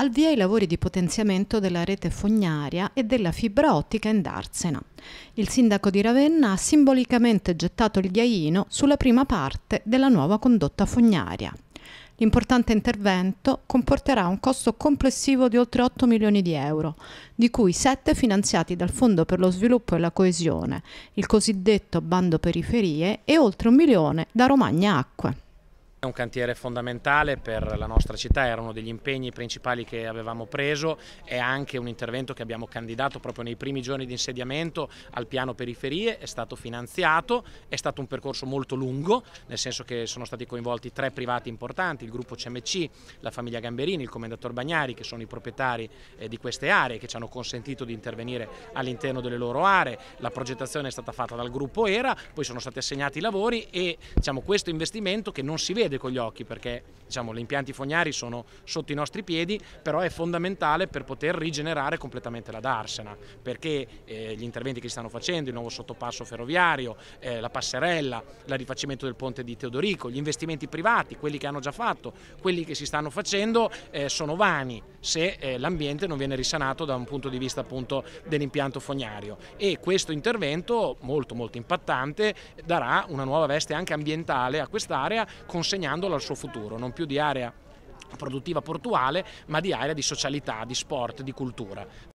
al via i lavori di potenziamento della rete fognaria e della fibra ottica in Darsena. Il sindaco di Ravenna ha simbolicamente gettato il ghiaino sulla prima parte della nuova condotta fognaria. L'importante intervento comporterà un costo complessivo di oltre 8 milioni di euro, di cui 7 finanziati dal Fondo per lo sviluppo e la coesione, il cosiddetto bando periferie, e oltre un milione da Romagna Acque. È un cantiere fondamentale per la nostra città, era uno degli impegni principali che avevamo preso, è anche un intervento che abbiamo candidato proprio nei primi giorni di insediamento al piano periferie, è stato finanziato, è stato un percorso molto lungo, nel senso che sono stati coinvolti tre privati importanti, il gruppo CMC, la famiglia Gamberini, il commendator Bagnari che sono i proprietari eh, di queste aree che ci hanno consentito di intervenire all'interno delle loro aree, la progettazione è stata fatta dal gruppo ERA, poi sono stati assegnati i lavori e diciamo, questo investimento che non si vede vede con gli occhi perché diciamo, gli impianti fognari sono sotto i nostri piedi, però è fondamentale per poter rigenerare completamente la Darsena, perché eh, gli interventi che si stanno facendo, il nuovo sottopasso ferroviario, eh, la passerella, il rifacimento del ponte di Teodorico, gli investimenti privati, quelli che hanno già fatto, quelli che si stanno facendo, eh, sono vani se eh, l'ambiente non viene risanato da un punto di vista appunto dell'impianto fognario e questo intervento molto molto impattante darà una nuova veste anche ambientale a quest'area, consente consegnandolo al suo futuro, non più di area produttiva portuale, ma di area di socialità, di sport, di cultura.